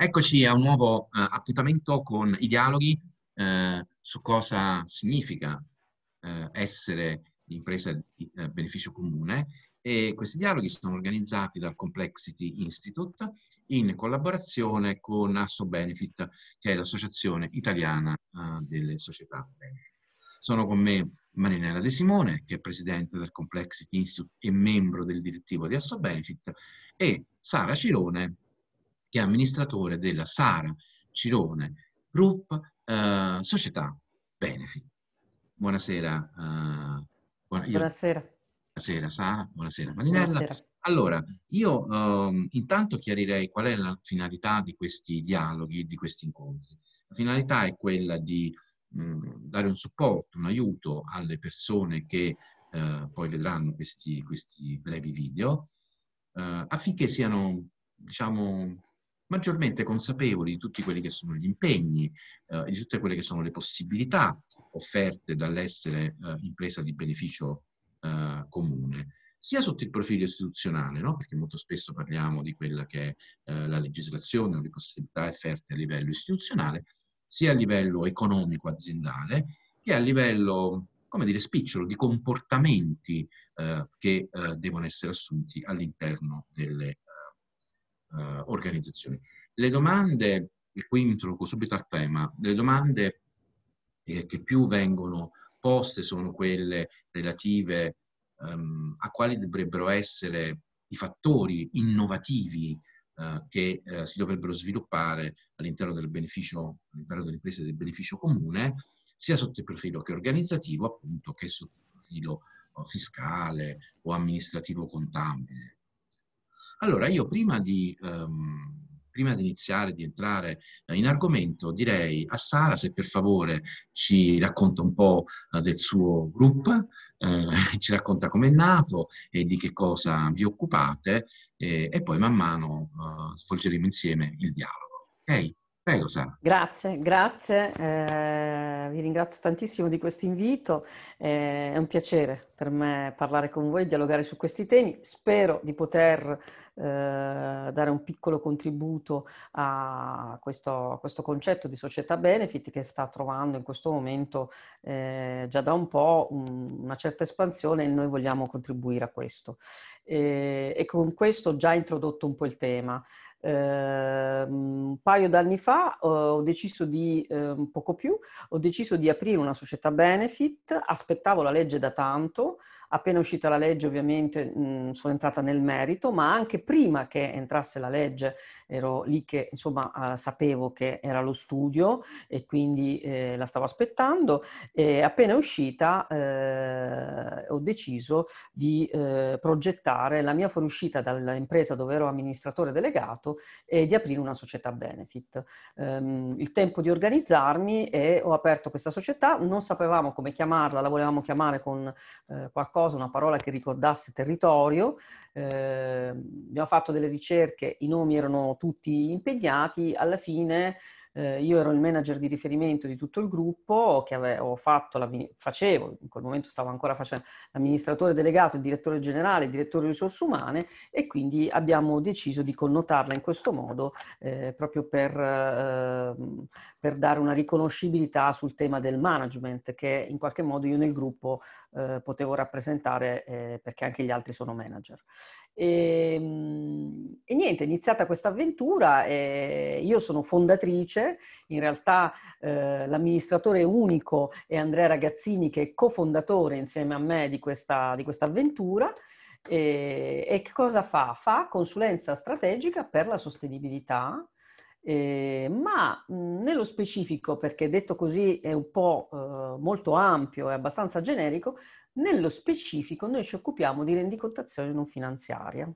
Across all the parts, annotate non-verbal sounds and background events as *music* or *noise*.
Eccoci a un nuovo eh, appuntamento con i dialoghi eh, su cosa significa eh, essere impresa di eh, beneficio comune e questi dialoghi sono organizzati dal Complexity Institute in collaborazione con Asso Benefit, che è l'Associazione Italiana eh, delle Società Sono con me Marinella De Simone, che è presidente del Complexity Institute e membro del direttivo di Asso Benefit, e Sara Cirone, che è amministratore della Sara Cirone Group eh, Società Benefit. Buonasera. Eh, buona, io, buonasera. Buonasera Sara, buonasera Marinella. Buonasera. Allora, io um, intanto chiarirei qual è la finalità di questi dialoghi, di questi incontri. La finalità è quella di mm, dare un supporto, un aiuto alle persone che eh, poi vedranno questi, questi brevi video eh, affinché siano, diciamo, maggiormente consapevoli di tutti quelli che sono gli impegni, eh, di tutte quelle che sono le possibilità offerte dall'essere eh, impresa di beneficio eh, comune, sia sotto il profilo istituzionale, no? perché molto spesso parliamo di quella che è eh, la legislazione o le possibilità offerte a livello istituzionale, sia a livello economico aziendale che a livello come dire, spicciolo di comportamenti eh, che eh, devono essere assunti all'interno delle eh, organizzazioni. Le domande, e qui mi introduco subito al tema, le domande eh, che più vengono poste sono quelle relative ehm, a quali dovrebbero essere i fattori innovativi eh, che eh, si dovrebbero sviluppare all'interno del beneficio, all'interno dell'impresa del beneficio comune, sia sotto il profilo che organizzativo, appunto, che sotto il profilo eh, fiscale o amministrativo contabile. Allora, io prima di, um, prima di iniziare, di entrare eh, in argomento, direi a Sara se per favore ci racconta un po' eh, del suo gruppo, eh, *laughs* ci racconta com'è nato e di che cosa vi occupate eh, e poi man mano eh, svolgeremo insieme il dialogo. Ok? Prego, Sara. Grazie, grazie. Eh, vi ringrazio tantissimo di questo invito. Eh, è un piacere per me parlare con voi, dialogare su questi temi. Spero di poter eh, dare un piccolo contributo a questo, a questo, concetto di società benefit che sta trovando in questo momento eh, già da un po' un, una certa espansione e noi vogliamo contribuire a questo. Eh, e con questo ho già introdotto un po' il tema. Eh, paio d'anni fa eh, ho deciso di, eh, poco più, ho deciso di aprire una società benefit, aspettavo la legge da tanto, appena uscita la legge ovviamente mh, sono entrata nel merito, ma anche prima che entrasse la legge ero lì che insomma uh, sapevo che era lo studio e quindi eh, la stavo aspettando e appena uscita eh, ho deciso di eh, progettare la mia fuoriuscita dall'impresa dove ero amministratore delegato e di aprire una società benefit. Um, il tempo di organizzarmi e ho aperto questa società, non sapevamo come chiamarla, la volevamo chiamare con eh, qualcosa qualcosa, una parola che ricordasse territorio. Eh, abbiamo fatto delle ricerche, i nomi erano tutti impegnati, alla fine eh, io ero il manager di riferimento di tutto il gruppo, che avevo fatto la, facevo, in quel momento stavo ancora facendo l'amministratore delegato, il direttore generale, il direttore risorse umane e quindi abbiamo deciso di connotarla in questo modo eh, proprio per, eh, per, dare una riconoscibilità sul tema del management che in qualche modo io nel gruppo eh, potevo rappresentare eh, perché anche gli altri sono manager. E, ehm, e, niente, è iniziata questa avventura, eh, io sono fondatrice, in realtà eh, l'amministratore unico è Andrea Ragazzini che è cofondatore insieme a me di questa, di questa avventura e, eh, e che cosa fa? Fa consulenza strategica per la sostenibilità eh, ma mh, mhmm, nello specifico, perché detto così è un po' eh, molto ampio e abbastanza generico, nello specifico noi ci occupiamo di rendicontazione non finanziaria.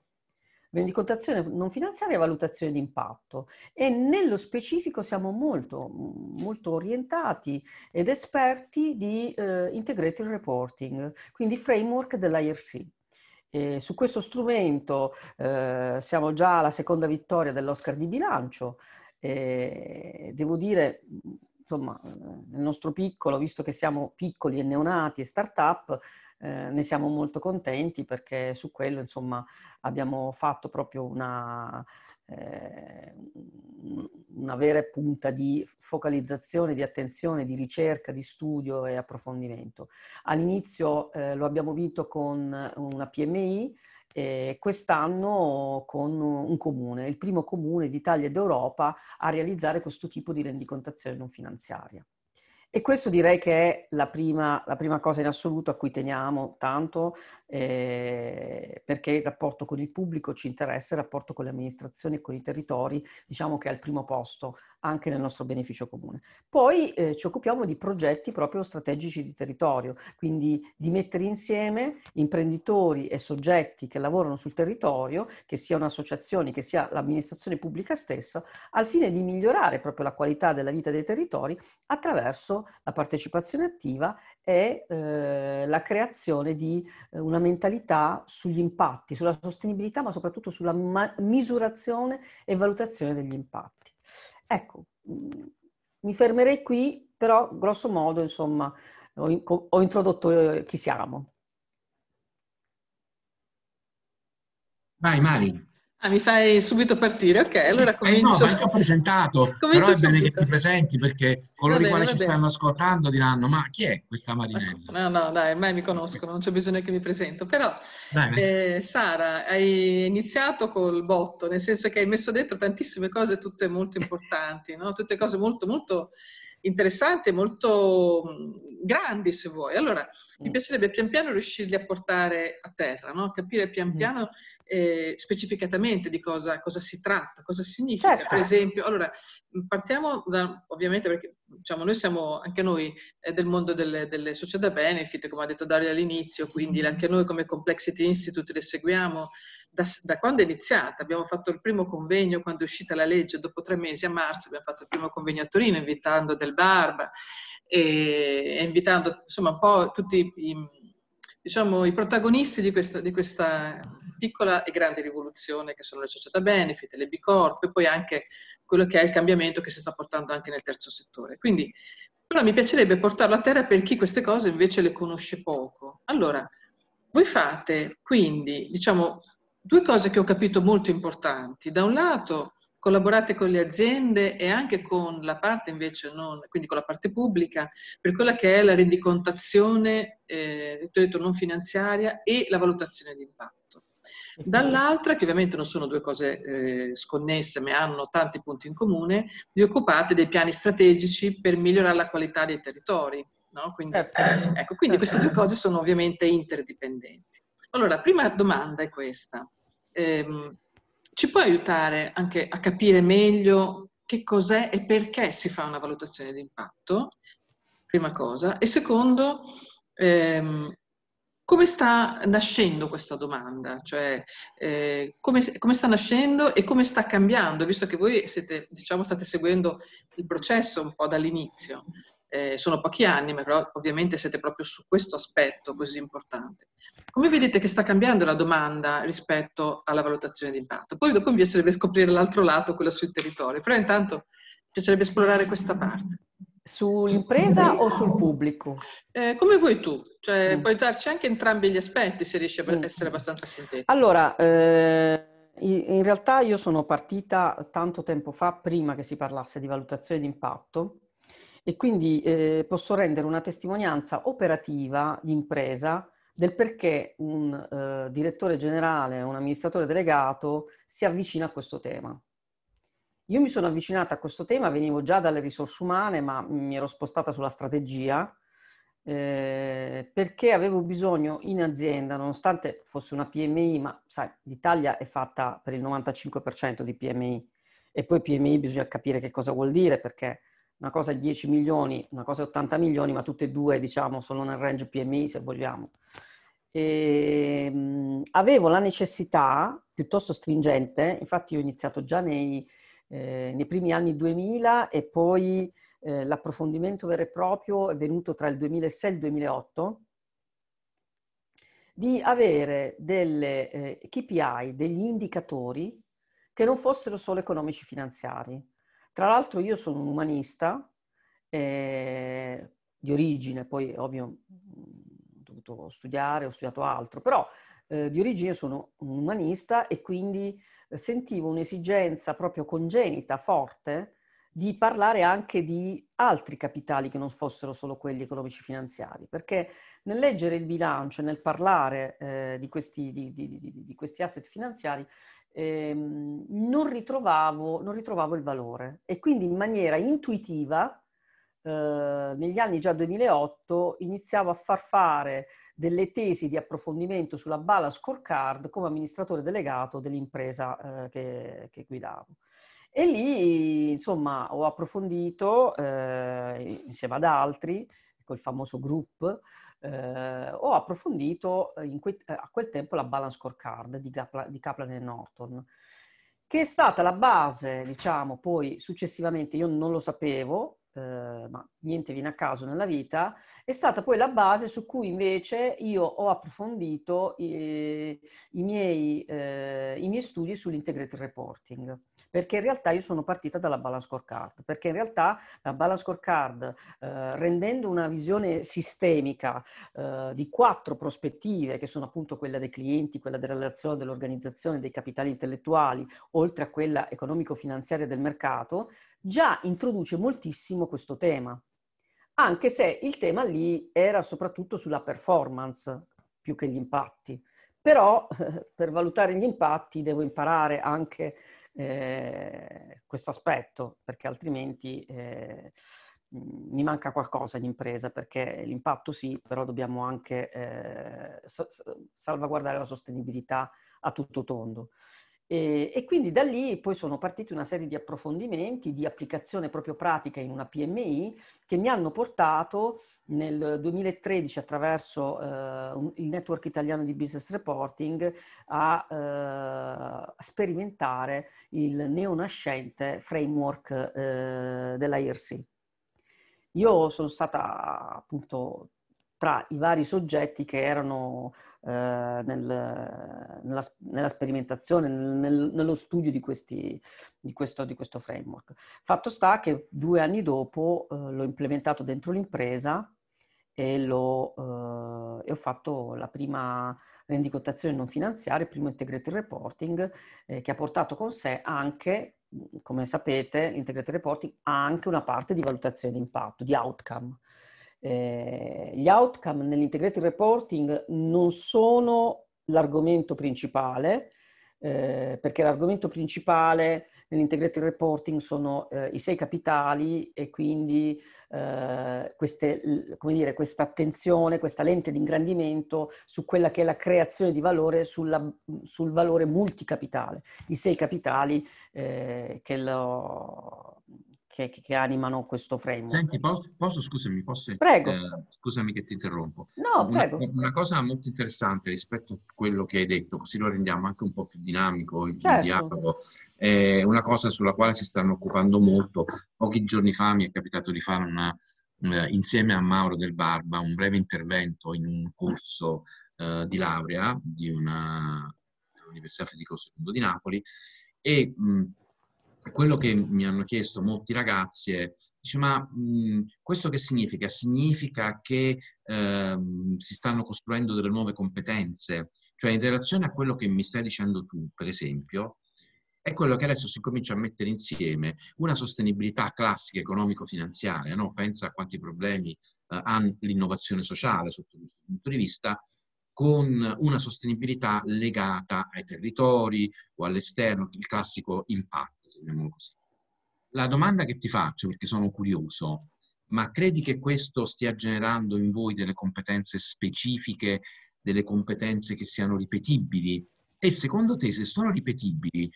Rendicontazione non finanziaria e valutazione di impatto e nello specifico siamo molto, molto orientati ed esperti di eh, integrated reporting, quindi framework dell'IRC. E su questo strumento eh, siamo già alla seconda vittoria dell'Oscar di bilancio, eh, devo dire, insomma, eh, nel nostro piccolo, visto che siamo piccoli e neonati e start-up, eh, ne siamo molto contenti perché su quello, insomma, abbiamo fatto proprio una, eh, una vera punta di focalizzazione, di attenzione, di ricerca, di studio e approfondimento. All'inizio eh, lo abbiamo vinto con una PMI, eh, quest'anno con un comune, il primo comune d'Italia ed Europa a realizzare questo tipo di rendicontazione non finanziaria. E questo direi che è la prima, la prima cosa in assoluto a cui teniamo tanto, eh, perché il rapporto con il pubblico ci interessa, il rapporto con le amministrazioni e con i territori, diciamo che è al primo posto anche nel nostro beneficio comune. Poi eh, ci occupiamo di progetti proprio strategici di territorio, quindi di mettere insieme imprenditori e soggetti che lavorano sul territorio, che sia un'associazione, che sia l'amministrazione pubblica stessa, al fine di migliorare proprio la qualità della vita dei territori attraverso la partecipazione attiva e eh, la creazione di eh, una mentalità sugli impatti, sulla sostenibilità, ma soprattutto sulla ma- misurazione e valutazione degli impatti. Ecco, mm, mi fermerei qui, però grosso modo, insomma, ho, ho introdotto eh, chi siamo. Vai Mari. Ah, mi fai subito partire, ok, allora eh, comincio. Eh no, ma ho presentato, *laughs* comincio però è bene subito. che ti presenti perché coloro bene, i quali ci stanno ascoltando diranno ma chi è questa Marinella? No, no, dai, ormai mi conoscono, non c'è bisogno che mi presento, però eh, Sara, hai iniziato col botto, nel senso che hai messo dentro tantissime cose, tutte molto importanti, no? tutte cose molto, molto interessanti molto grandi se vuoi. Allora, mi mm. piacerebbe pian piano riuscirli a portare a terra, no? capire pian mm. piano eh, specificatamente di cosa, cosa, si tratta, cosa significa. Certo. Per esempio, allora, partiamo da, ovviamente perché diciamo, noi siamo anche noi eh, del mondo delle, delle, società benefit, come ha detto Dario all'inizio, quindi mm-hmm. anche noi come Complexity Institute le seguiamo. Da, da quando è iniziata? Abbiamo fatto il primo convegno quando è uscita la legge, dopo tre mesi a marzo abbiamo fatto il primo convegno a Torino invitando Del Barba e, e invitando insomma un po' tutti i, diciamo, i protagonisti di, questo, di questa piccola e grande rivoluzione che sono le società benefit, le B Corp e poi anche quello che è il cambiamento che si sta portando anche nel terzo settore. Quindi però mi piacerebbe portarlo a terra per chi queste cose invece le conosce poco. Allora, voi fate quindi, diciamo, due cose che ho capito molto importanti. Da un lato collaborate con le aziende e anche con la parte invece non, quindi con la parte pubblica, per quella che è la rendicontazione, eh, detto non finanziaria e la valutazione di impatto dall'altra, che ovviamente non sono due cose eh, sconnesse ma hanno tanti punti in comune, vi occupate dei piani strategici per migliorare la qualità dei territori. No? Quindi, certo. eh, ecco, quindi queste due cose sono ovviamente interdipendenti. Allora, la prima domanda è questa. Ehm, ci puoi aiutare anche a capire meglio che cos'è e perché si fa una valutazione di impatto? Prima cosa. E secondo, ehm, come sta nascendo questa domanda? Cioè, eh, come, come, sta nascendo e come sta cambiando? Visto che voi siete, diciamo, state seguendo il processo un po' dall'inizio. Eh, sono pochi anni, ma però ovviamente siete proprio su questo aspetto così importante. Come vedete che sta cambiando la domanda rispetto alla valutazione di impatto? Poi dopo mi piacerebbe scoprire l'altro lato, quello sul territorio, però intanto mi piacerebbe esplorare questa parte. Sull'impresa o sul pubblico? Eh, come vuoi tu, cioè, mm. puoi darci anche entrambi gli aspetti se riesci a mm. essere abbastanza sintetico. Allora, eh, in realtà io sono partita tanto tempo fa, prima che si parlasse di valutazione di impatto, e quindi eh, posso rendere una testimonianza operativa di impresa del perché un eh, direttore generale, un amministratore delegato si avvicina a questo tema. Io mi sono avvicinata a questo tema, venivo già dalle risorse umane, ma mi ero spostata sulla strategia eh, perché avevo bisogno in azienda, nonostante fosse una PMI, ma sai, l'Italia è fatta per il 95% di PMI e poi PMI bisogna capire che cosa vuol dire perché una cosa è 10 milioni, una cosa è 80 milioni, ma tutte e due diciamo sono nel range PMI se vogliamo. E, ehm, mh, avevo la necessità piuttosto stringente, infatti ho iniziato già nei eh, nei primi anni 2000 e poi eh, l'approfondimento vero e proprio è venuto tra il 2006 e il 2008, di avere delle eh, KPI, degli indicatori che non fossero solo economici finanziari. Tra l'altro io sono un umanista eh, di origine, poi ovvio mm, ho dovuto studiare, ho studiato altro, però eh, di origine sono un umanista e quindi sentivo un'esigenza proprio congenita, forte, di parlare anche di altri capitali che non fossero solo quelli economici finanziari, perché nel leggere il bilancio e nel parlare eh, di, questi, di, di, di, questi, asset finanziari ehm, non, ritrovavo, non, ritrovavo, il valore e quindi in maniera intuitiva eh, negli anni già 2008 iniziavo a far fare delle tesi di approfondimento sulla Bala Scorecard come amministratore delegato dell'impresa eh, che, che, guidavo. E lì, insomma, ho approfondito eh, insieme ad altri, col famoso group, eh, ho approfondito eh, que- eh, a quel tempo la Balance Scorecard di, Gapla- di Kaplan e Norton, che è stata la base, diciamo, poi successivamente, io non lo sapevo, eh, ma niente viene a caso nella vita, è stata poi la base su cui invece io ho approfondito eh, i, miei, eh, i, miei, studi sull'integrated reporting. Perché in realtà io sono partita dalla balance scorecard, perché in realtà la balance scorecard, eh, rendendo una visione sistemica eh, di quattro prospettive, che sono appunto quella dei clienti, quella della relazione dell'organizzazione, dei capitali intellettuali, oltre a quella economico-finanziaria del mercato, già introduce moltissimo questo tema, anche se il tema lì era soprattutto sulla performance più che gli impatti. Però *laughs* per valutare gli impatti devo imparare anche eh, questo aspetto, perché altrimenti eh, mi manca qualcosa in impresa, perché l'impatto sì, però dobbiamo anche eh, salvaguardare la sostenibilità a tutto tondo. E, ehm, e, quindi da lì poi sono partiti una serie di approfondimenti, di applicazione proprio pratica in una PMI che mi hanno portato nel 2013 attraverso eh, un, il Network Italiano di Business Reporting a eh, sperimentare il neonascente framework eh, della IRC. Io sono stata appunto tra i vari soggetti che erano eh, nel, nella, nella, sperimentazione, nel, nello studio di, questi, di, questo, di, questo, framework. Fatto sta che due anni dopo eh, l'ho implementato dentro l'impresa e, lo, eh, e, ho fatto la prima rendicontazione non finanziaria, il primo integrated reporting, eh, che ha portato con sé anche, come sapete, l'integrated reporting ha anche una parte di valutazione di impatto, di outcome. Eh, gli outcome nell'integrated reporting non sono l'argomento principale, eh, perché l'argomento principale nell'integrated reporting sono eh, i sei capitali e quindi eh, queste, dire, questa attenzione, questa lente di ingrandimento su quella che è la creazione di valore sulla, sul valore multicapitale, i sei capitali eh, che lo, che, che, animano questo framework. Senti, posso, posso scusami, posso, prego. Eh, scusami che ti interrompo. No, una, prego. Una cosa molto interessante rispetto a quello che hai detto, così lo rendiamo anche un po' più dinamico il certo. dialogo, è una cosa sulla quale si stanno occupando molto. Pochi giorni fa mi è capitato di fare una, eh, insieme a Mauro del Barba un breve intervento in un corso eh, di laurea di una dell'Università Federico II di Napoli e mh, quello che mi hanno chiesto molti ragazzi è, dice, ma mh, mhmm, questo che significa? Significa che eh, si stanno costruendo delle nuove competenze, cioè in relazione a quello che mi stai dicendo tu, per esempio, è quello che adesso si comincia a mettere insieme una sostenibilità classica economico-finanziaria, no? pensa a quanti problemi eh, ha l'innovazione sociale sotto questo punto di vista, con una sostenibilità legata ai territori o all'esterno, il classico impatto chiamiamolo così. La domanda che ti faccio, perché sono curioso, ma credi che questo stia generando in voi delle competenze specifiche, delle competenze che siano ripetibili? E secondo te, se sono ripetibili,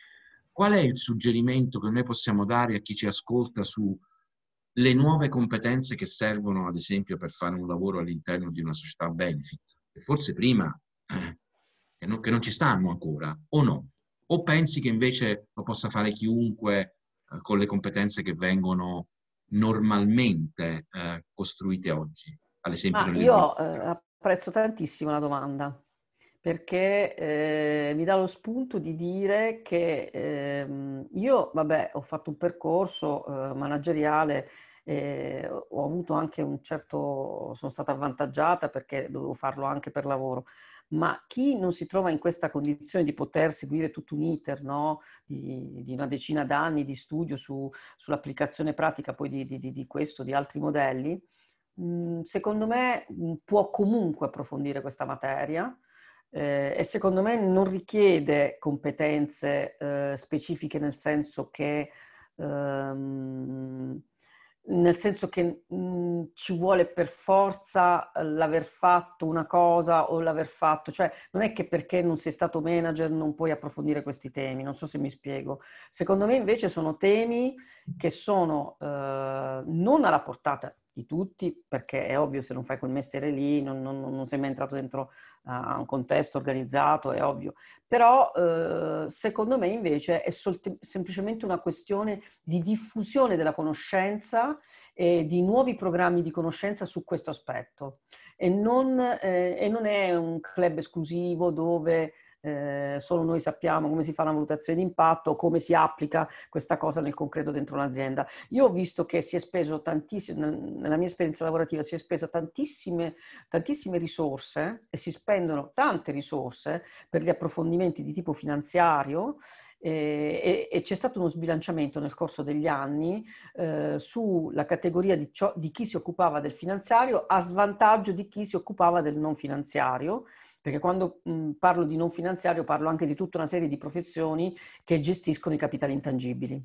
qual è il suggerimento che noi possiamo dare a chi ci ascolta su le nuove competenze che servono, ad esempio, per fare un lavoro all'interno di una società benefit? E forse prima, eh, che, non, che non ci stanno ancora, o no? O pensi che invece lo possa fare chiunque eh, con le competenze che vengono normalmente eh, costruite oggi? Ad esempio, io eh, apprezzo tantissimo la domanda perché eh, mi dà lo spunto di dire che eh, io, vabbè, ho fatto un percorso eh, manageriale, ho avuto anche un certo, sono stata avvantaggiata perché dovevo farlo anche per lavoro, ma chi non si trova in questa condizione di poter seguire tutto un iter no? di, di, una decina d'anni di studio su, sull'applicazione pratica poi di, di, di questo, di altri modelli, mhmm, secondo me mhmm, può comunque approfondire questa materia. Eh, e secondo me non richiede competenze eh, specifiche nel senso che ehm, nel senso che mh, mhmm, ci vuole per forza l'aver fatto una cosa o l'aver fatto, cioè non è che perché non sei stato manager non puoi approfondire questi temi, non so se mi spiego. Secondo me invece sono temi che sono eh, non alla portata di tutti, perché è ovvio se non fai quel mestiere lì, non, non, non sei mai entrato dentro a un contesto organizzato, è ovvio. Però eh, secondo me invece è sol- semplicemente una questione di diffusione della conoscenza e di nuovi programmi di conoscenza su questo aspetto. E non, eh, e non è un club esclusivo dove eh, solo noi sappiamo come si fa una valutazione di impatto, come si applica questa cosa nel concreto dentro un'azienda. Io ho visto che si è speso tantissimo, nella mia esperienza lavorativa si è spesa tantissime, tantissime risorse e si spendono tante risorse per gli approfondimenti di tipo finanziario eh, e, e, c'è stato uno sbilanciamento nel corso degli anni eh, sulla categoria di, ciò, di chi si occupava del finanziario a svantaggio di chi si occupava del non finanziario perché quando mh, mhmm, parlo di non finanziario parlo anche di tutta una serie di professioni che gestiscono i capitali intangibili.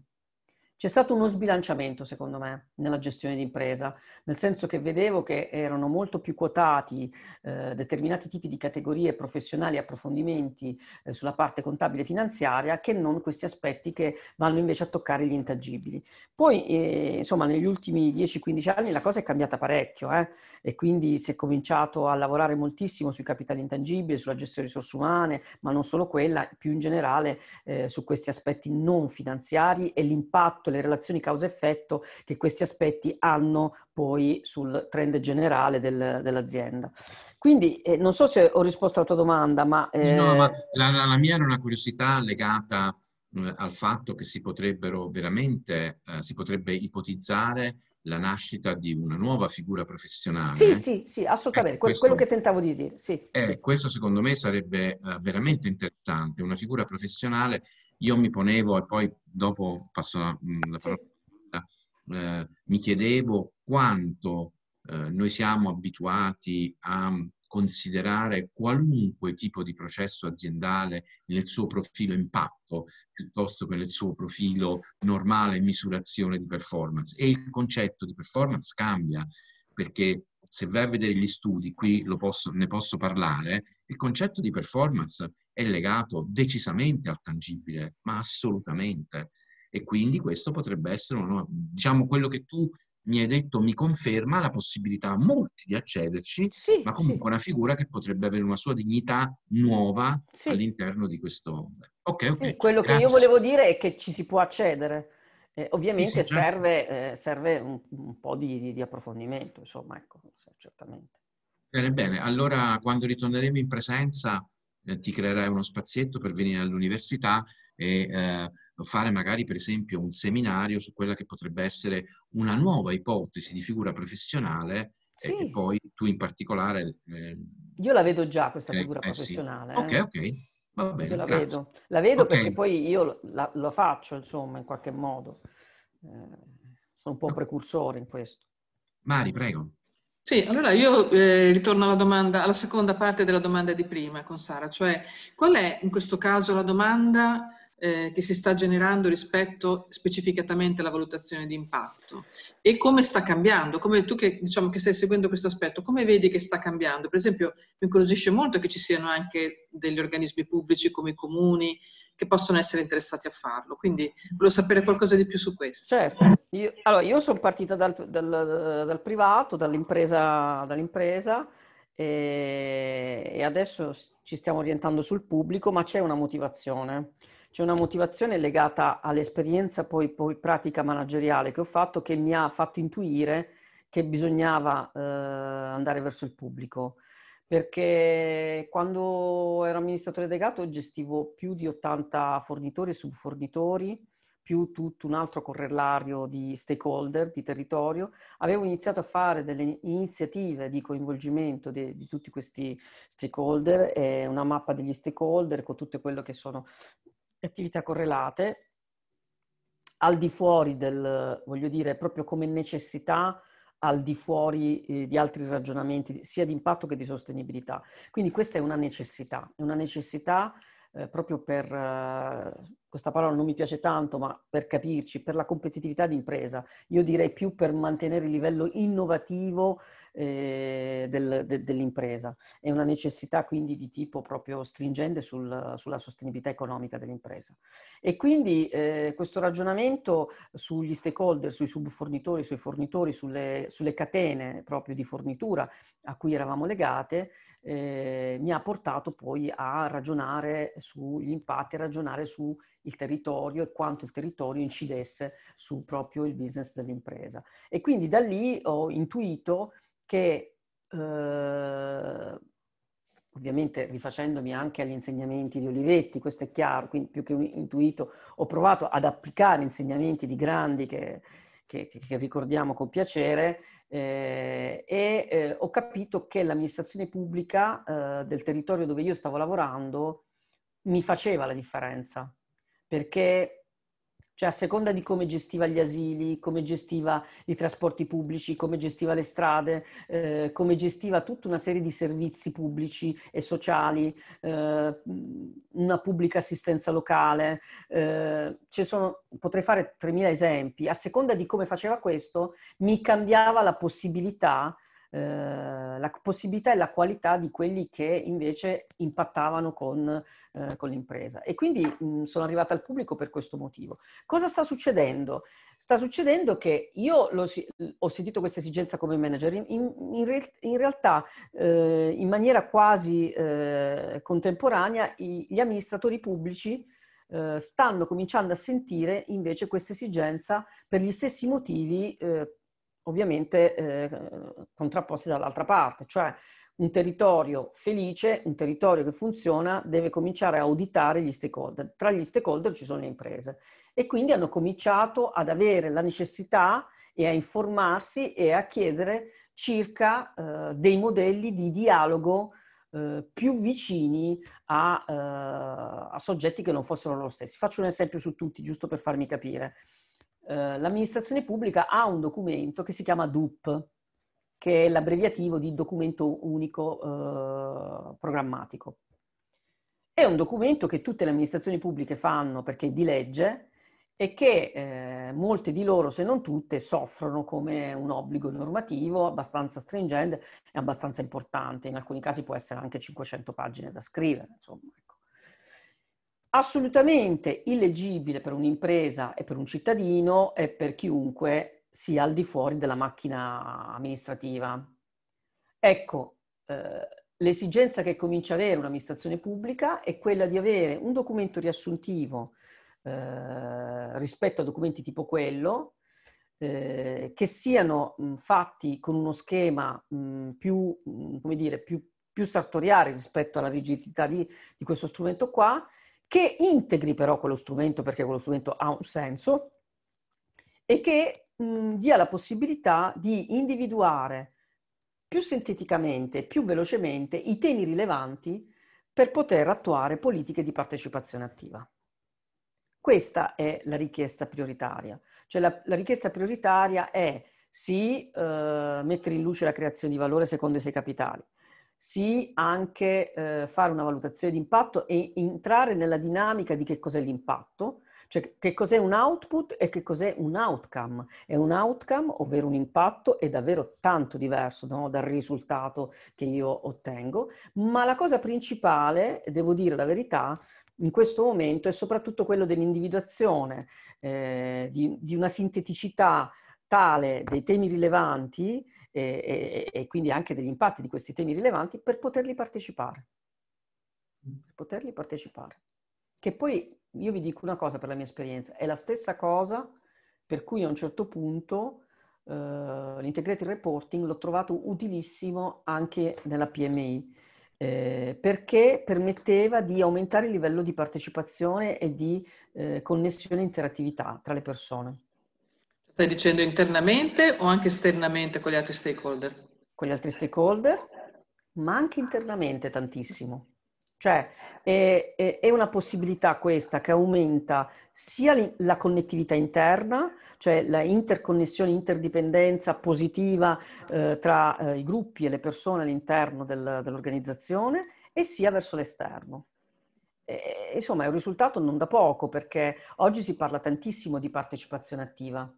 C'è stato uno sbilanciamento, secondo me, nella gestione d'impresa, nel senso che vedevo che erano molto più quotati eh, determinati tipi di categorie professionali e approfondimenti eh, sulla parte contabile finanziaria che non questi aspetti che vanno invece a toccare gli intangibili. Poi, eh, insomma, negli ultimi 10-15 anni la cosa è cambiata parecchio eh, e quindi si è cominciato a lavorare moltissimo sui capitali intangibili, sulla gestione di risorse umane, ma non solo quella, più in generale eh, su questi aspetti non finanziari e l'impatto tutte le relazioni causa-effetto che questi aspetti hanno poi sul trend generale del, dell'azienda. Quindi eh, non so se ho risposto alla tua domanda, ma... Eh... No, ma eh, la, la, mia era una curiosità legata mh, eh, al fatto che si potrebbero veramente, eh, si potrebbe ipotizzare la nascita di una nuova figura professionale. Sì, sì, sì, assolutamente, eh, questo, quello che tentavo di dire. Sì, sì. Questo secondo me sarebbe veramente interessante, una figura professionale io mi ponevo e poi dopo passo la, mm, la parola, eh, mi chiedevo quanto eh, noi siamo abituati a considerare qualunque tipo di processo aziendale nel suo profilo impatto piuttosto che nel suo profilo normale misurazione di performance. E il concetto di performance cambia perché se vai a vedere gli studi, qui posso, ne posso parlare, il concetto di performance è legato decisamente al tangibile, ma assolutamente. E quindi questo potrebbe essere, uno, diciamo, quello che tu mi hai detto mi conferma la possibilità a molti di accederci, sì, ma comunque sì. una figura che potrebbe avere una sua dignità nuova sì. all'interno di questo. Ok, ok. quello Grazie. che io volevo dire è che ci si può accedere. Eh, ovviamente certo. serve, eh, serve, un, un po' di, di, di, approfondimento, insomma, ecco, cioè, certamente. Bene, bene. Allora, quando ritorneremo in presenza, eh, ti creerai uno spazietto per venire all'università e eh, fare magari per esempio un seminario su quella che potrebbe essere una nuova ipotesi di figura professionale eh, sì. e poi tu in particolare... Eh, io la vedo già questa eh, figura eh, professionale. Sì. Ok, eh. ok, va bene. la vedo, la vedo okay. perché poi io la, lo faccio insomma in qualche modo. sono un po' un precursore in questo. Mari, prego. Sì, allora io eh, ritorno alla, domanda, alla seconda parte della domanda di prima con Sara, cioè qual è in questo caso la domanda eh, che si sta generando rispetto specificatamente alla valutazione di impatto e come sta cambiando, come tu che, diciamo, che stai seguendo questo aspetto, come vedi che sta cambiando? Per esempio mi incuriosisce molto che ci siano anche degli organismi pubblici come i comuni, che possono essere interessati a farlo. Quindi volevo sapere qualcosa di più su questo. Certo, io, allora io sono partita dal, dal, dal privato, dall'impresa, dall'impresa e, e, adesso ci stiamo orientando sul pubblico, ma c'è una motivazione. C'è una motivazione legata all'esperienza poi, poi pratica manageriale che ho fatto che mi ha fatto intuire che bisognava eh, andare verso il pubblico perché quando ero amministratore delegato gestivo più di 80 fornitori e subfornitori, più tutto un altro correllario di stakeholder, di territorio. Avevo iniziato a fare delle iniziative di coinvolgimento di, di tutti questi stakeholder, eh, una mappa degli stakeholder con tutte quelle che sono attività correlate, al di fuori del, voglio dire, proprio come necessità al di fuori eh, di altri ragionamenti sia di impatto che di sostenibilità. Quindi questa è una necessità, è una necessità eh, proprio per, eh, questa parola non mi piace tanto, ma per capirci, per la competitività di impresa. Io direi più per mantenere il livello innovativo eh, del, de, dell'impresa. È una necessità quindi di tipo proprio stringente sul, sulla sostenibilità economica dell'impresa. E quindi eh, questo ragionamento sugli stakeholder, sui subfornitori, sui fornitori, sulle, sulle catene proprio di fornitura a cui eravamo legate, eh, mi ha portato poi a ragionare sugli impatti, a ragionare sul territorio e quanto il territorio incidesse su proprio il business dell'impresa. E quindi da lì ho intuito che, eh, ovviamente rifacendomi anche agli insegnamenti di Olivetti, questo è chiaro, quindi più che un intuito, ho provato ad applicare insegnamenti di grandi che che, che ricordiamo con piacere, eh, e eh, ho capito che l'amministrazione pubblica eh, del territorio dove io stavo lavorando mi faceva la differenza, perché cioè a seconda di come gestiva gli asili, come gestiva i trasporti pubblici, come gestiva le strade, eh, come gestiva tutta una serie di servizi pubblici e sociali, eh, una pubblica assistenza locale, eh, sono, potrei fare 3.000 esempi. A seconda di come faceva questo, mi cambiava la possibilità eh, la possibilità e la qualità di quelli che invece impattavano con, eh, con l'impresa. E quindi mh, mm, sono arrivata al pubblico per questo motivo. Cosa sta succedendo? Sta succedendo che io lo, ho sentito questa esigenza come manager, in, in, in realtà eh, in maniera quasi eh, contemporanea i, gli amministratori pubblici eh, stanno cominciando a sentire invece questa esigenza per gli stessi motivi eh, ovviamente eh, contrapposti dall'altra parte, cioè un territorio felice, un territorio che funziona, deve cominciare a auditare gli stakeholder. Tra gli stakeholder ci sono le imprese e quindi hanno cominciato ad avere la necessità e a informarsi e a chiedere circa eh, dei modelli di dialogo eh, più vicini a, eh, a soggetti che non fossero loro stessi. Faccio un esempio su tutti, giusto per farmi capire. Eh, l'amministrazione pubblica ha un documento che si chiama DUP, che è l'abbreviativo di documento unico eh, programmatico. È un documento che tutte le amministrazioni pubbliche fanno perché è di legge e che eh, molte di loro, se non tutte, soffrono come un obbligo normativo abbastanza stringente e abbastanza importante. In alcuni casi può essere anche 500 pagine da scrivere. Insomma. Ecco assolutamente illegibile per un'impresa e per un cittadino e per chiunque sia al di fuori della macchina amministrativa. Ecco, eh, l'esigenza che comincia ad avere un'amministrazione pubblica è quella di avere un documento riassuntivo eh, rispetto a documenti tipo quello, eh, che siano mh, fatti con uno schema mh, più, mh, come dire, più, più sartoriale rispetto alla rigidità di, di questo strumento qua, che integri però quello strumento perché quello strumento ha un senso e che mh, dia la possibilità di individuare più sinteticamente, più velocemente i temi rilevanti per poter attuare politiche di partecipazione attiva. Questa è la richiesta prioritaria. Cioè la, la richiesta prioritaria è sì, eh, mettere in luce la creazione di valore secondo i sei capitali, sì anche eh, fare una valutazione di impatto e entrare nella dinamica di che cos'è l'impatto, cioè che cos'è un output e che cos'è un outcome. E un outcome, ovvero un impatto, è davvero tanto diverso no? dal risultato che io ottengo, ma la cosa principale, devo dire la verità, in questo momento è soprattutto quello dell'individuazione, eh, di, di una sinteticità tale dei temi rilevanti e, e, e quindi anche degli impatti di questi temi rilevanti per poterli partecipare. Mm. Per poterli partecipare. Che poi io vi dico una cosa per la mia esperienza, è la stessa cosa per cui a un certo punto eh, l'integrated reporting l'ho trovato utilissimo anche nella PMI, eh, perché permetteva di aumentare il livello di partecipazione e di eh, connessione e interattività tra le persone. Stai dicendo internamente o anche esternamente con gli altri stakeholder? Con gli altri stakeholder, ma anche internamente tantissimo. Cioè è, è, è una possibilità questa che aumenta sia la connettività interna, cioè la interconnessione, interdipendenza positiva eh, tra eh, i gruppi e le persone all'interno del, dell'organizzazione, e sia verso l'esterno. E, insomma, è un risultato non da poco perché oggi si parla tantissimo di partecipazione attiva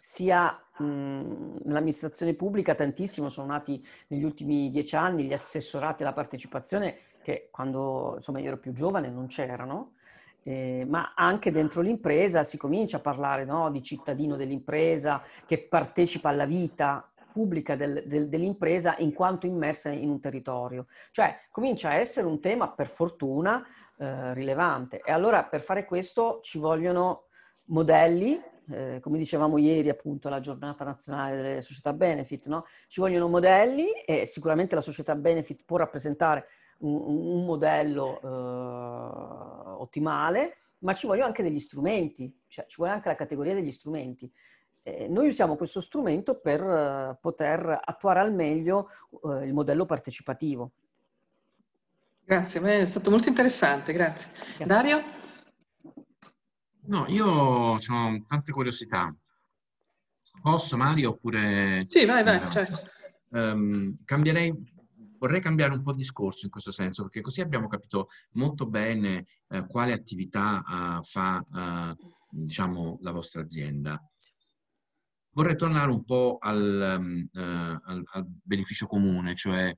sia nell'amministrazione pubblica tantissimo, sono nati negli ultimi dieci anni gli assessorati alla partecipazione che quando insomma io ero più giovane non c'erano, eh, ma anche dentro l'impresa si comincia a parlare no, di cittadino dell'impresa che partecipa alla vita pubblica del, del, dell'impresa in quanto immersa in un territorio. Cioè comincia a essere un tema per fortuna eh, rilevante e allora per fare questo ci vogliono modelli eh, come dicevamo ieri appunto alla giornata nazionale delle società benefit, no? ci vogliono modelli e sicuramente la società benefit può rappresentare un, un modello eh, ottimale, ma ci vogliono anche degli strumenti, cioè ci vuole anche la categoria degli strumenti. Eh, noi usiamo questo strumento per eh, poter attuare al meglio eh, il modello partecipativo. Grazie, è stato molto interessante, grazie. grazie. Dario? No, io ho tante curiosità. Posso, Mario, oppure... Sì, vai, vai, no. Esatto. certo. Um, cambierei, vorrei cambiare un po' il discorso in questo senso, perché così abbiamo capito molto bene eh, quale attività uh, fa, uh, diciamo, la vostra azienda. Vorrei tornare un po' al, um, uh, al, al beneficio comune, cioè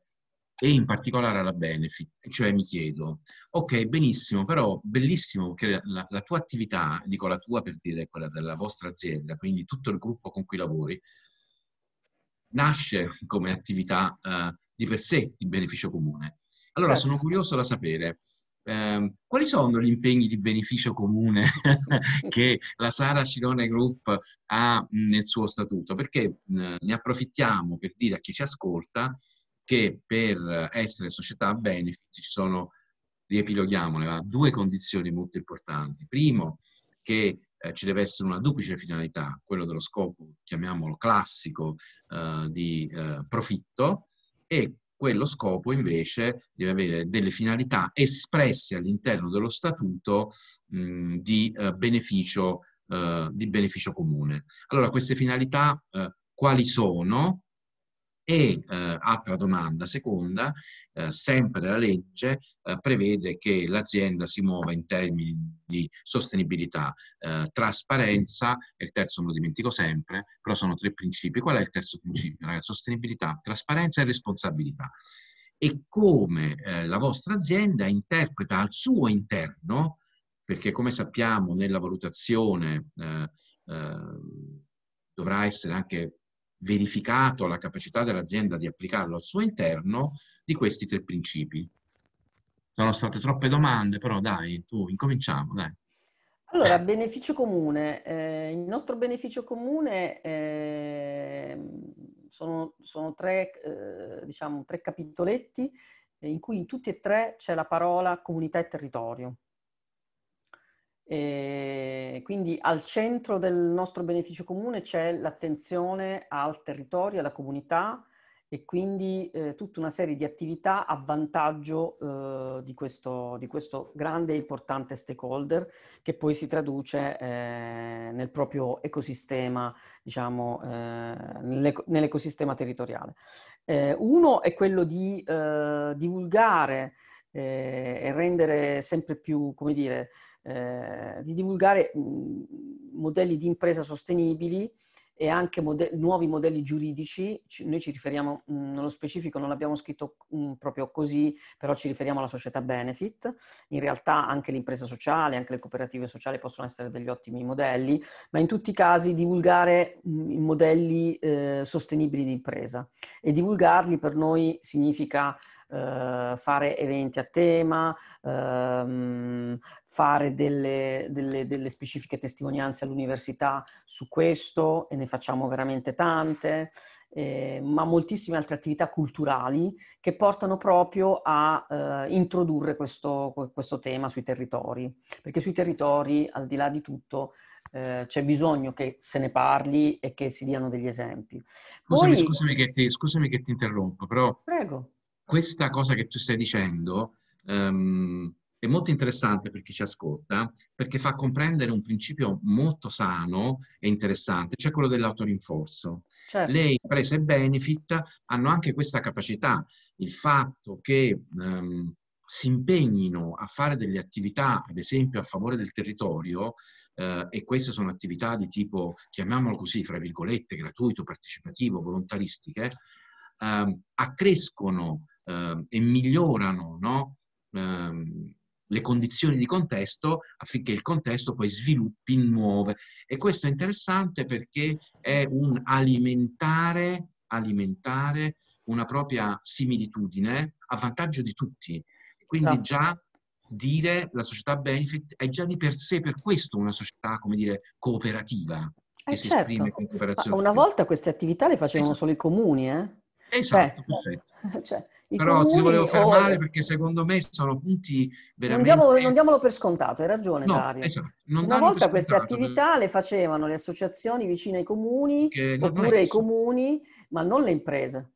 e in particolare alla benefit. Cioè mi chiedo, ok, benissimo, però bellissimo che la, la, tua attività, dico la tua per dire quella della vostra azienda, quindi tutto il gruppo con cui lavori, nasce come attività eh, di per sé di beneficio comune. Allora certo. sono curioso da sapere, eh, quali sono gli impegni di beneficio comune *laughs* che la Sara Cirone Group ha nel suo statuto? Perché eh, ne approfittiamo per dire a chi ci ascolta che per essere società a benefit ci sono, riepiloghiamole, va, due condizioni molto importanti. Primo, che eh, ci deve essere una duplice finalità, quello dello scopo, chiamiamolo classico, eh, di eh, profitto e quello scopo invece deve avere delle finalità espresse all'interno dello statuto mh, di, eh, beneficio, eh, di, beneficio, comune. Allora, queste finalità eh, quali sono? E eh, altra domanda, seconda, eh, sempre la legge eh, prevede che l'azienda si muova in termini di sostenibilità, eh, trasparenza, e il terzo me lo dimentico sempre, però sono tre principi. Qual è il terzo principio? Ragazzi? Sostenibilità, trasparenza e responsabilità. E come eh, la vostra azienda interpreta al suo interno, perché come sappiamo nella valutazione eh, dovrà essere anche verificato la capacità dell'azienda di applicarlo al suo interno di questi tre principi. Sono state troppe domande, però dai, tu incominciamo, dai. Allora, eh. beneficio comune. Eh, il nostro beneficio comune eh, sono, sono tre, eh, diciamo, tre capitoletti in cui in tutti e tre c'è la parola comunità e territorio. E ehm, quindi al centro del nostro beneficio comune c'è l'attenzione al territorio, alla comunità e quindi eh, tutta una serie di attività a vantaggio eh, di, questo, di, questo, grande e importante stakeholder che poi si traduce eh, nel proprio ecosistema, diciamo, eh, nell'ec- nell'ecosistema territoriale. Eh, uno è quello di eh, divulgare e rendere sempre più, come dire, eh, di divulgare modelli di impresa sostenibili e anche mode- nuovi modelli giuridici. noi ci riferiamo nello specifico, non l'abbiamo scritto proprio così, però ci riferiamo alla società benefit. In realtà anche l'impresa sociale, anche le cooperative sociali possono essere degli ottimi modelli, ma in tutti i casi divulgare modelli eh, sostenibili di impresa. E divulgarli per noi significa Uh, fare eventi a tema, uh, fare delle, delle, delle specifiche testimonianze all'università su questo e ne facciamo veramente tante. Eh, ma moltissime altre attività culturali che portano proprio a eh, introdurre questo, questo, tema sui territori, perché sui territori, al di là di tutto, eh, c'è bisogno che se ne parli e che si diano degli esempi. Poi... Scusami, scusami, che ti, scusami, che ti, interrompo, però Prego. questa cosa che tu stai dicendo, um, è molto interessante per chi ci ascolta perché fa comprendere un principio molto sano e interessante, cioè quello dell'autorinforzo. Certo. Le imprese benefit hanno anche questa capacità, il fatto che ehm, si impegnino a fare delle attività, ad esempio a favore del territorio, eh, e queste sono attività di tipo, chiamiamolo così, fra virgolette, gratuito, partecipativo, volontaristiche, ehm, accrescono ehm, e migliorano no? Ehm, le condizioni di contesto affinché il contesto poi sviluppi nuove. E questo è interessante perché è un alimentare, alimentare una propria similitudine a vantaggio di tutti. Quindi esatto. già dire la società benefit è già di per sé per questo una società, come dire, cooperativa. Eh che certo. esprime con cooperazione. Ma una volta queste attività le facevano esatto. solo i comuni, eh? Esatto, Beh, perfetto. *laughs* Cioè, i Però ti volevo fermare o... perché secondo me sono punti veramente... Non, diamo, non diamolo per scontato, hai ragione no, Dario. Esatto, Una volta queste attività le facevano le associazioni vicine ai comuni, che oppure i comuni, ma non le imprese.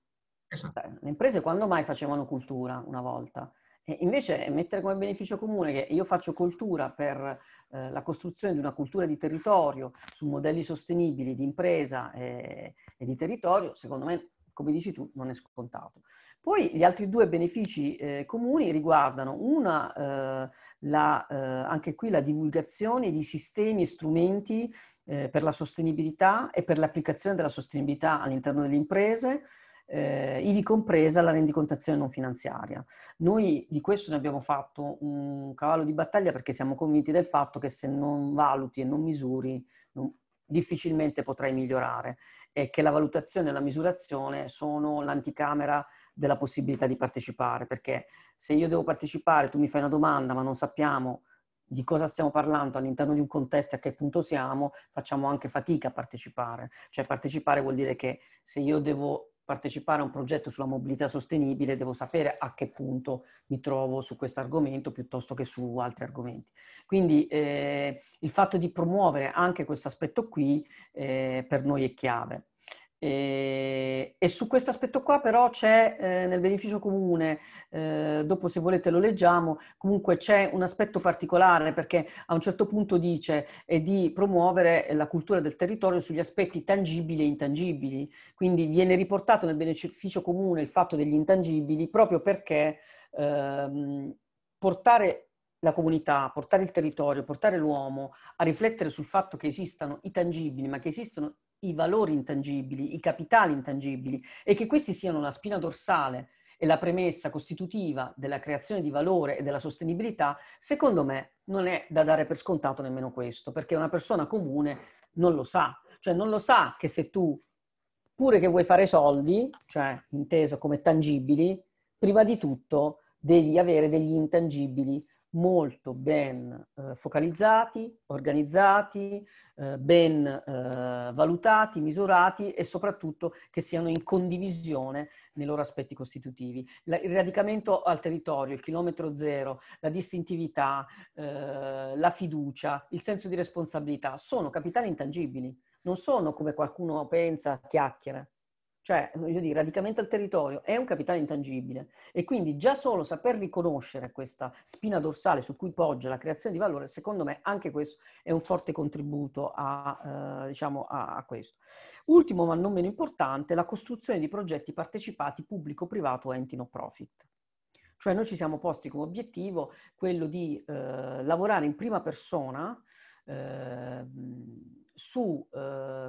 Esatto. Cioè, le imprese quando mai facevano cultura una volta? E invece mettere come beneficio comune che io faccio cultura per eh, la costruzione di una cultura di territorio su modelli sostenibili di impresa e, eh, e di territorio, secondo me come dici tu, non è scontato. Poi gli altri due benefici eh, comuni riguardano una, eh, la, eh, anche qui la divulgazione di sistemi e strumenti eh, per la sostenibilità e per l'applicazione della sostenibilità all'interno delle imprese, eh, ivi compresa la rendicontazione non finanziaria. Noi di questo ne abbiamo fatto un cavallo di battaglia perché siamo convinti del fatto che se non valuti e non misuri non, difficilmente potrai migliorare e che la valutazione e la misurazione sono l'anticamera della possibilità di partecipare, perché se io devo partecipare, tu mi fai una domanda, ma non sappiamo di cosa stiamo parlando all'interno di un contesto e a che punto siamo, facciamo anche fatica a partecipare. Cioè partecipare vuol dire che se io devo partecipare a un progetto sulla mobilità sostenibile devo sapere a che punto mi trovo su questo argomento piuttosto che su altri argomenti. Quindi eh, il fatto di promuovere anche questo aspetto qui eh, per noi è chiave. E, ehm, e, su questo aspetto qua però c'è eh, nel beneficio comune, eh, dopo se volete lo leggiamo, comunque c'è un aspetto particolare perché a un certo punto dice eh, di promuovere la cultura del territorio sugli aspetti tangibili e intangibili, quindi viene riportato nel beneficio comune il fatto degli intangibili proprio perché ehm, portare la comunità, portare il territorio, portare l'uomo a riflettere sul fatto che esistano i tangibili, ma che esistono i valori intangibili, i capitali intangibili e che questi siano la spina dorsale e la premessa costitutiva della creazione di valore e della sostenibilità, secondo me non è da dare per scontato nemmeno questo, perché una persona comune non lo sa, cioè non lo sa che se tu, pure che vuoi fare soldi, cioè inteso come tangibili, prima di tutto devi avere degli intangibili molto ben eh, focalizzati, organizzati, eh, ben eh, valutati, misurati e soprattutto che siano in condivisione nei loro aspetti costitutivi. La, il radicamento al territorio, il chilometro zero, la distintività, eh, la fiducia, il senso di responsabilità sono capitali intangibili, non sono come qualcuno pensa chiacchiera. Cioè, voglio dire, radicamento al territorio è un capitale intangibile e quindi già solo saper riconoscere questa spina dorsale su cui poggia la creazione di valore, secondo me anche questo è un forte contributo a, eh, diciamo a, a questo. Ultimo, ma non meno importante, la costruzione di progetti partecipati pubblico-privato o enti no profit. Cioè noi ci siamo posti come obiettivo quello di eh, lavorare in prima persona ehm, eh, su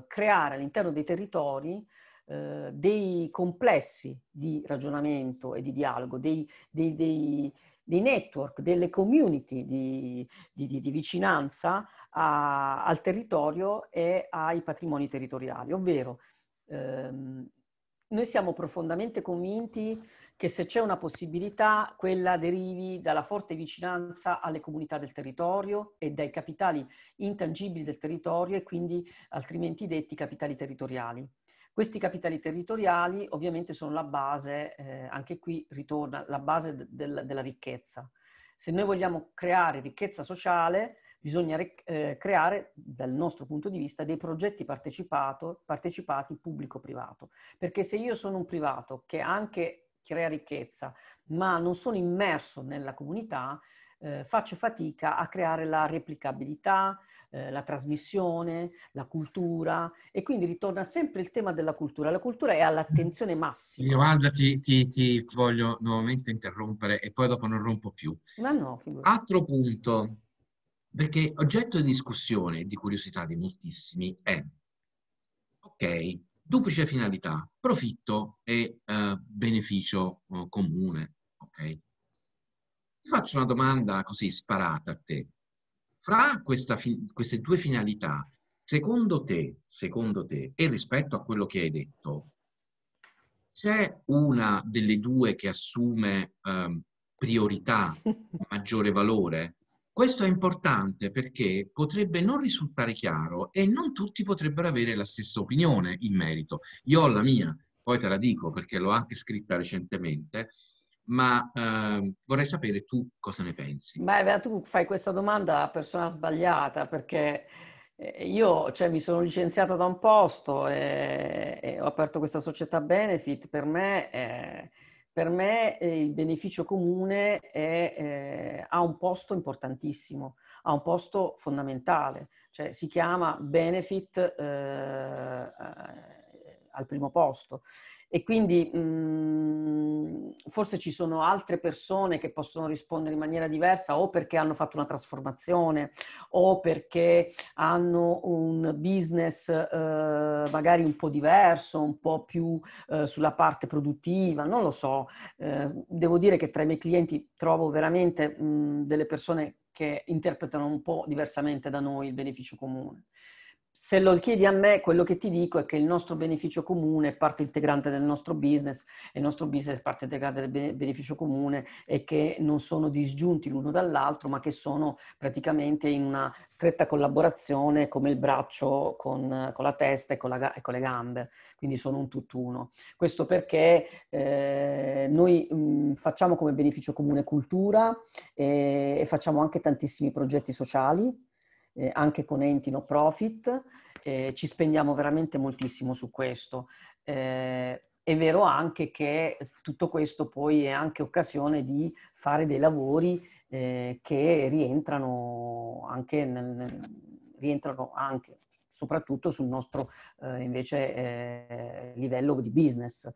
creare all'interno dei territori eh, dei complessi di ragionamento e di dialogo, dei, dei, dei, dei network, delle community di, di, di, di vicinanza a, al territorio e ai patrimoni territoriali, ovvero ehm, noi siamo profondamente convinti che se c'è una possibilità, quella derivi dalla forte vicinanza alle comunità del territorio e dai capitali intangibili del territorio e quindi altrimenti detti capitali territoriali. Questi capitali territoriali ovviamente sono la base, eh, anche qui ritorna, la base del, della ricchezza. Se noi vogliamo creare ricchezza sociale, bisogna eh, creare, dal nostro punto di vista, dei progetti partecipati pubblico-privato. Perché se io sono un privato che anche crea ricchezza, ma non sono immerso nella comunità, eh, faccio fatica a creare la replicabilità, eh, la trasmissione, la cultura e quindi ritorna sempre il tema della cultura. La cultura è mm. all'attenzione massima. Giovanna, ti, ti, ti, voglio nuovamente interrompere e poi dopo non rompo più. Ma no, figurati. Altro punto, perché oggetto di discussione e di curiosità di moltissimi è, ok, duplice finalità, profitto e eh, beneficio eh, comune, ok? Ti faccio una domanda così sparata a te. Fra fi- queste due finalità, secondo te, secondo te, e rispetto a quello che hai detto, c'è una delle due che assume eh, priorità, *laughs* maggiore valore? Questo è importante perché potrebbe non risultare chiaro e non tutti potrebbero avere la stessa opinione in merito. Io ho la mia, poi te la dico perché l'ho anche scritta recentemente, ma eh, vorrei sapere tu cosa ne pensi. Beh, tu fai questa domanda a persona sbagliata perché eh, io cioè, mi sono licenziata da un posto e, e, ho aperto questa società benefit, per me, eh, per me eh, il beneficio comune è, eh, ha un posto importantissimo, ha un posto fondamentale, cioè, si chiama benefit al primo posto. E quindi mh, mhmm, forse ci sono altre persone che possono rispondere in maniera diversa o perché hanno fatto una trasformazione o perché hanno un business eh, magari un po' diverso, un po' più eh, sulla parte produttiva, non lo so. Eh, devo dire che tra i miei clienti trovo veramente mh, mhmm, delle persone che interpretano un po' diversamente da noi il beneficio comune se lo chiedi a me, quello che ti dico è che il nostro beneficio comune è parte integrante del nostro business e il nostro business è parte integrante del beneficio comune e che non sono disgiunti l'uno dall'altro, ma che sono praticamente in una stretta collaborazione come il braccio con, con la testa e con, la, e con, le gambe, quindi sono un tutt'uno. Questo perché eh, noi mh, mm, facciamo come beneficio comune cultura eh, e facciamo anche tantissimi progetti sociali eh, anche con enti no profit, eh, ci spendiamo veramente moltissimo su questo. Eh, è vero anche che tutto questo poi è anche occasione di fare dei lavori eh, che rientrano anche, nel, rientrano anche soprattutto sul nostro eh, invece eh, livello di business.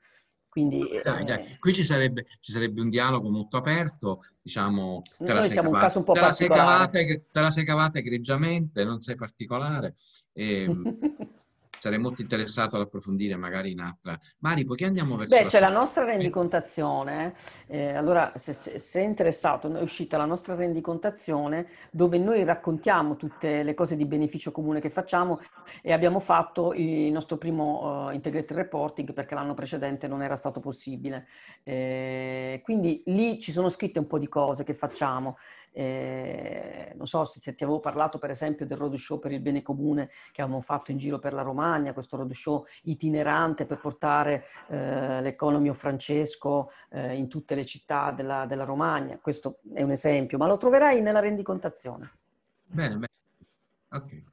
Quindi, dai, dai. Eh, qui ci sarebbe, ci sarebbe, un dialogo molto aperto, diciamo, te la, sei cavata, te, la sei cavata, te la sei cavata egregiamente, non sei particolare. E, ehm, *laughs* sarei molto interessato ad approfondire magari in altra. Mari, poiché andiamo verso... Beh, la c'è la nostra rendicontazione, eh, allora se, se, se, è interessato è uscita la nostra rendicontazione dove noi raccontiamo tutte le cose di beneficio comune che facciamo e abbiamo fatto il nostro primo uh, integrated reporting perché l'anno precedente non era stato possibile. Eh, quindi lì ci sono scritte un po' di cose che facciamo. Ehm, non so se, ti avevo parlato per esempio del roadshow per il bene comune che avevamo fatto in giro per la Romagna, questo roadshow itinerante per portare eh, l'economio francesco eh, in tutte le città della, della, Romagna. Questo è un esempio, ma lo troverai nella rendicontazione. Bene, bene. Ok,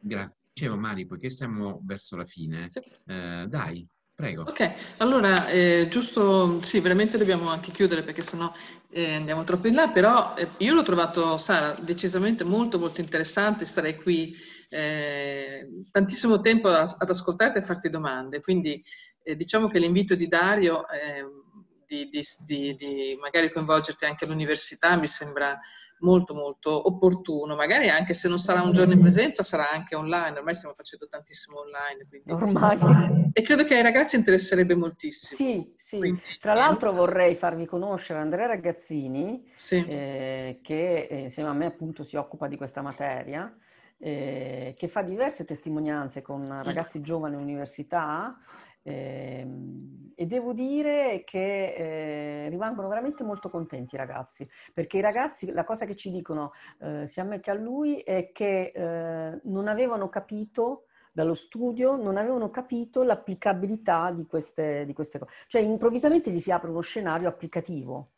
grazie. Dicevo Mari, poiché stiamo verso la fine, sì. Eh, dai, Prego. Ok, allora eh, giusto, sì, veramente dobbiamo anche chiudere perché sennò eh, andiamo troppo in là, però eh, io l'ho trovato, Sara, decisamente molto molto interessante, starei qui eh, tantissimo tempo a, ad ascoltarti e a farti domande, quindi eh, diciamo che l'invito di Dario ehm, di, di, di, di magari coinvolgerti anche all'università mi sembra molto molto opportuno, magari anche se non sarà un giorno in presenza sarà anche online, ormai stiamo facendo tantissimo online. Quindi... Ormai. E credo che ai ragazzi interesserebbe moltissimo. Sì, sì. Quindi, Tra eh. l'altro vorrei farvi conoscere Andrea Ragazzini, sì. eh, che eh, insieme a me appunto si occupa di questa materia. Eh, che fa diverse testimonianze con mm. ragazzi giovani università eh, e devo dire che eh, rimangono veramente molto contenti i ragazzi, perché i ragazzi la cosa che ci dicono eh, sia a me che a lui è che eh, non avevano capito dallo studio, non avevano capito l'applicabilità di queste, di queste cose. Cioè improvvisamente gli si apre uno scenario applicativo.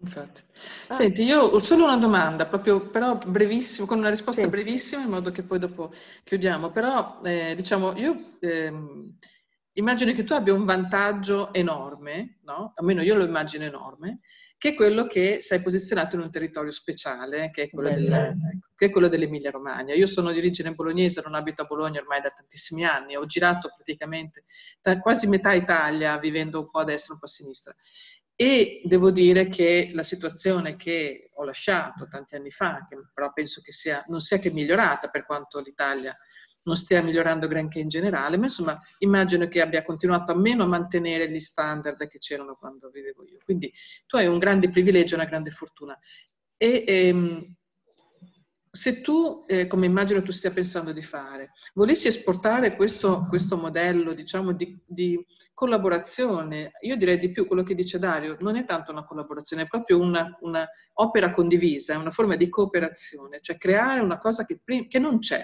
Infatti. Ah. Senti, io ho solo una domanda, proprio però brevissimo, con una risposta sì. brevissima in modo che poi dopo chiudiamo. Però, eh, diciamo, io ehm, immagino che tu abbia un vantaggio enorme, no? almeno io lo immagino enorme, che è quello che sei posizionato in un territorio speciale, che è quello, del, ecco, che è quello dell'Emilia Romagna. Io sono di origine bolognese, non abito a Bologna ormai da tantissimi anni, ho girato praticamente da quasi metà Italia vivendo un po' a destra e un po' a sinistra. E devo dire che la situazione che ho lasciato tanti anni fa, che però penso che sia, non sia che migliorata per quanto l'Italia non stia migliorando granché in generale, ma insomma immagino che abbia continuato almeno a mantenere gli standard che c'erano quando vivevo io. Quindi tu hai un grande privilegio, una grande fortuna. E, ehm, se tu, eh, come immagino tu stia pensando di fare, volessi esportare questo, questo modello diciamo, di, di, collaborazione, io direi di più quello che dice Dario, non è tanto una collaborazione, è proprio un'opera condivisa, è una forma di cooperazione, cioè creare una cosa che, che non c'è,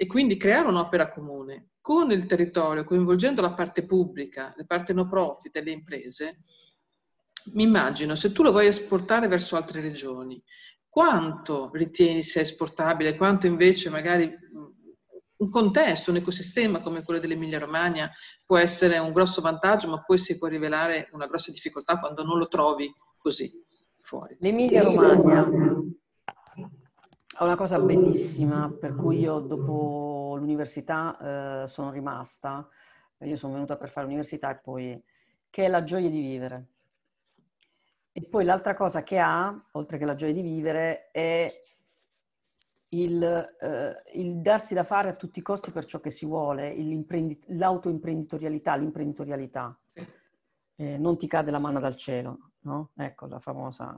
e quindi creare un'opera comune con il territorio, coinvolgendo la parte pubblica, le parti no profit e le imprese, mi immagino se tu lo vuoi esportare verso altre regioni, quanto ritieni sia esportabile, quanto invece magari un contesto, un ecosistema come quello dell'Emilia Romagna può essere un grosso vantaggio, ma poi si può rivelare una grossa difficoltà quando non lo trovi così fuori. L'Emilia Romagna è una cosa bellissima per cui io dopo l'università eh, sono rimasta, io sono venuta per fare l'università e poi, che è la gioia di vivere. E poi l'altra cosa che ha, oltre che la gioia di vivere, è il, eh, il darsi da fare a tutti i costi per ciò che si vuole, l'autoimprenditorialità, l'imprenditorialità. Sì. Eh, non ti cade la mano dal cielo, no? Ecco la famosa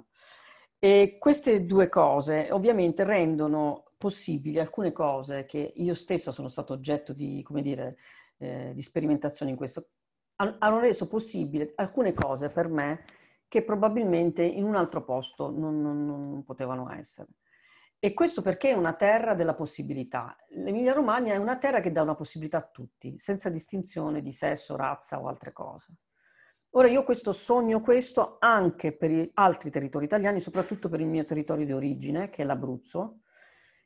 e queste due cose ovviamente rendono possibili alcune cose che io stessa sono stato oggetto di, come dire, eh, di sperimentazione in questo, hanno reso possibile alcune cose per me che probabilmente in un altro posto non, non, non potevano essere. E questo perché è una terra della possibilità. L'Emilia Romagna è una terra che dà una possibilità a tutti, senza distinzione di sesso, razza o altre cose. Ora io questo sogno questo anche per altri territori italiani, soprattutto per il mio territorio di origine, che è l'Abruzzo,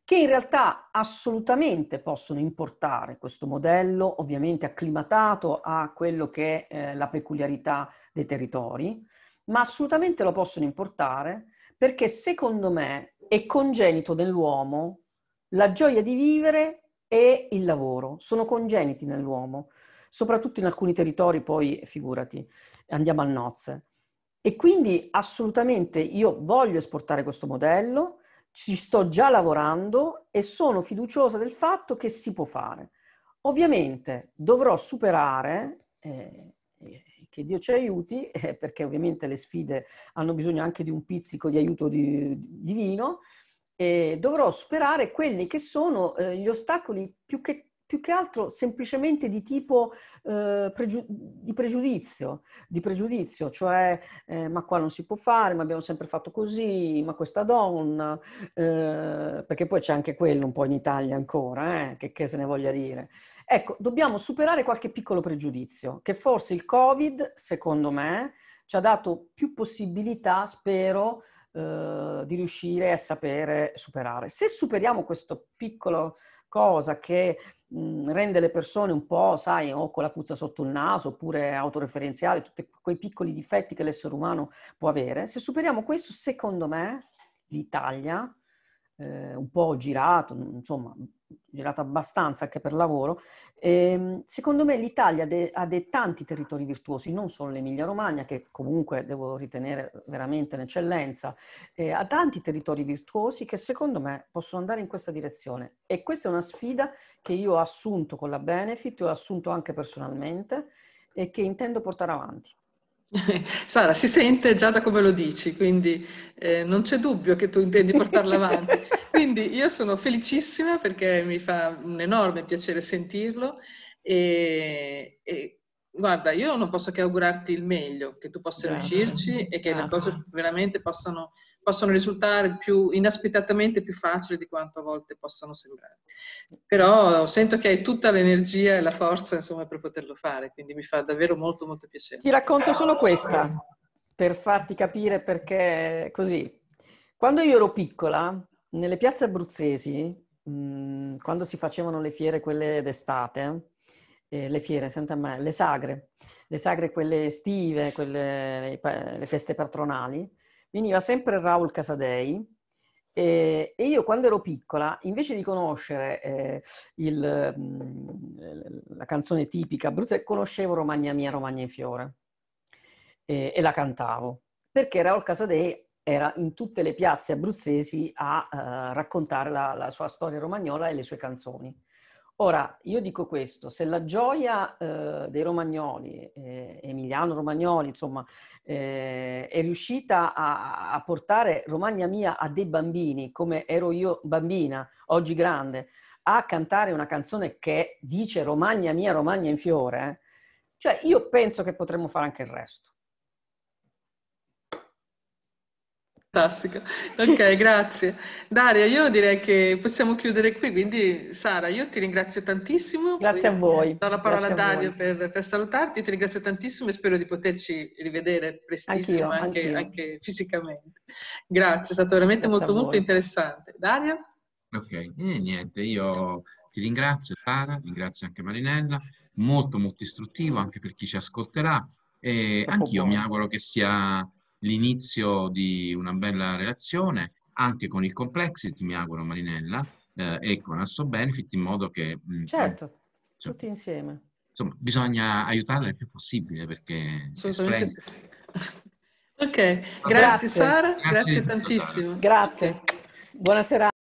che in realtà assolutamente possono importare questo modello, ovviamente acclimatato a quello che è eh, la peculiarità dei territori, ma assolutamente lo possono importare perché secondo me è congenito nell'uomo la gioia di vivere e il lavoro, sono congeniti nell'uomo, soprattutto in alcuni territori poi figurati andiamo a nozze. E quindi assolutamente io voglio esportare questo modello, ci sto già lavorando e sono fiduciosa del fatto che si può fare. Ovviamente dovrò superare, eh, che Dio ci aiuti, *laughs* eh, perché ovviamente le sfide hanno bisogno anche di un pizzico di aiuto di, divino, eh, dovrò superare quelli che sono eh, gli ostacoli più che più che altro semplicemente di tipo eh, pregiu- di, pregiudizio, di pregiudizio, cioè eh, ma qua non si può fare, ma abbiamo sempre fatto così, ma questa donna, eh, perché poi c'è anche quello un po' in Italia ancora, eh, che, che se ne voglia dire. Ecco, dobbiamo superare qualche piccolo pregiudizio, che forse il Covid, secondo me, ci ha dato più possibilità, spero, eh, di riuscire a sapere superare. Se superiamo questo piccolo pregiudizio, cosa che mh, mhmm, rende le persone un po', sai, o con la puzza sotto il naso, oppure autoreferenziali, tutti quei piccoli difetti che l'essere umano può avere, se superiamo questo, secondo me, l'Italia, eh, un po' girato, insomma, girato abbastanza anche per lavoro, Ehm, secondo me l'Italia ha dei tanti territori virtuosi, non solo l'Emilia Romagna, che comunque devo ritenere veramente un'eccellenza, eh, ha tanti territori virtuosi che secondo me possono andare in questa direzione. E questa è una sfida che io ho assunto con la Benefit, ho assunto anche personalmente e che intendo portare avanti. *laughs* Sara, si sente già da come lo dici, quindi eh, non c'è dubbio che tu intendi portarla avanti. *laughs* quindi io sono felicissima perché mi fa un enorme piacere sentirlo e, e guarda, io non posso che augurarti il meglio, che tu possa Beh, riuscirci e che grazie. le cose veramente possano possono risultare più inaspettatamente più facili di quanto a volte possano sembrare. Però sento che hai tutta l'energia e la forza insomma, per poterlo fare, quindi mi fa davvero molto molto piacere. Ti racconto solo questa, per farti capire perché così. Quando io ero piccola, nelle piazze abruzzesi, mm, quando si facevano le fiere quelle d'estate, eh, le fiere, senta me, le sagre, le sagre quelle estive, quelle, le feste patronali, veniva sempre Raul Casadei, eh, e io quando ero piccola, invece di conoscere eh, il, mm, la canzone tipica abruzzese, conoscevo Romagna mia, Romagna in fiore eh, e la cantavo, perché Raul Casadei era in tutte le piazze abruzzesi a eh, raccontare la, la, sua storia romagnola e le sue canzoni. Ora, io dico questo, se la gioia eh, dei romagnoli, eh, Emiliano Romagnoli, insomma, eh, è riuscita a, a, portare Romagna mia a dei bambini, come ero io bambina, oggi grande, a cantare una canzone che dice Romagna mia, Romagna in fiore, eh, cioè io penso che potremmo fare anche il resto. Fantastico, *laughs* ok, grazie. Daria, io direi che possiamo chiudere qui, quindi Sara, io ti ringrazio tantissimo. Grazie a voi. Do la parola grazie a Dario a per, per, salutarti, ti ringrazio tantissimo e spero di poterci rivedere prestissimo anch'io, anche, anch'io. anche, fisicamente. Grazie, è stato veramente grazie molto molto interessante. Daria? Ok, e niente, io ti ringrazio Sara, ringrazio anche Marinella, molto molto istruttivo anche per chi ci ascolterà e anch'io mi auguro che sia l'inizio di una bella relazione anche con il complexity, mi auguro Marinella, eh, e con Asso Benefit in modo che... Mh, mm, certo, eh, cioè, tutti insieme. Insomma, bisogna aiutarla il più possibile perché... Assolutamente sì. *laughs* Ok, grazie, grazie, Sara, grazie, grazie tantissimo. Sara. Grazie, buonasera.